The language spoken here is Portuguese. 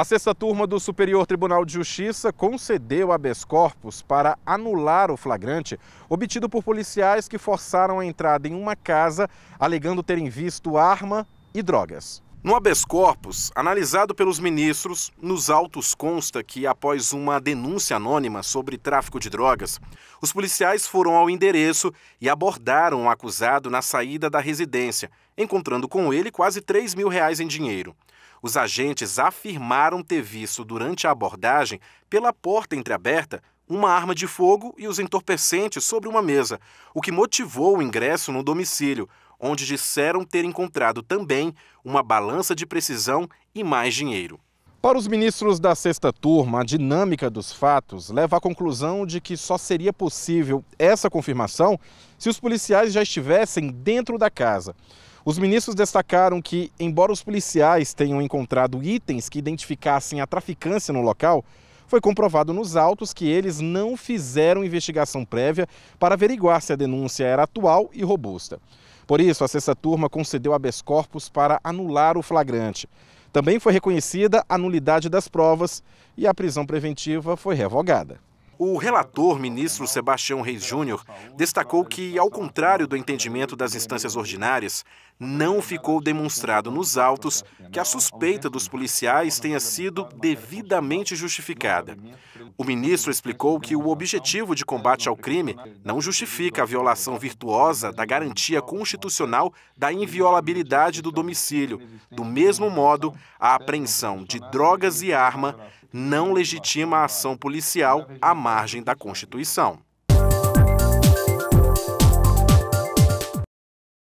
A sexta turma do Superior Tribunal de Justiça concedeu habeas corpus para anular o flagrante obtido por policiais que forçaram a entrada em uma casa alegando terem visto arma e drogas. No habeas corpus, analisado pelos ministros, nos autos consta que, após uma denúncia anônima sobre tráfico de drogas, os policiais foram ao endereço e abordaram o acusado na saída da residência, encontrando com ele quase 3 mil reais em dinheiro. Os agentes afirmaram ter visto, durante a abordagem, pela porta entreaberta, uma arma de fogo e os entorpecentes sobre uma mesa, o que motivou o ingresso no domicílio, onde disseram ter encontrado também uma balança de precisão e mais dinheiro. Para os ministros da sexta turma, a dinâmica dos fatos leva à conclusão de que só seria possível essa confirmação se os policiais já estivessem dentro da casa. Os ministros destacaram que, embora os policiais tenham encontrado itens que identificassem a traficância no local, foi comprovado nos autos que eles não fizeram investigação prévia para averiguar se a denúncia era atual e robusta. Por isso, a sexta turma concedeu habeas corpus para anular o flagrante. Também foi reconhecida a nulidade das provas e a prisão preventiva foi revogada. O relator, ministro Sebastião Reis Júnior, destacou que, ao contrário do entendimento das instâncias ordinárias, não ficou demonstrado nos autos que a suspeita dos policiais tenha sido devidamente justificada. O ministro explicou que o objetivo de combate ao crime não justifica a violação virtuosa da garantia constitucional da inviolabilidade do domicílio. Do mesmo modo, a apreensão de drogas e arma não legitima a ação policial à margem da Constituição.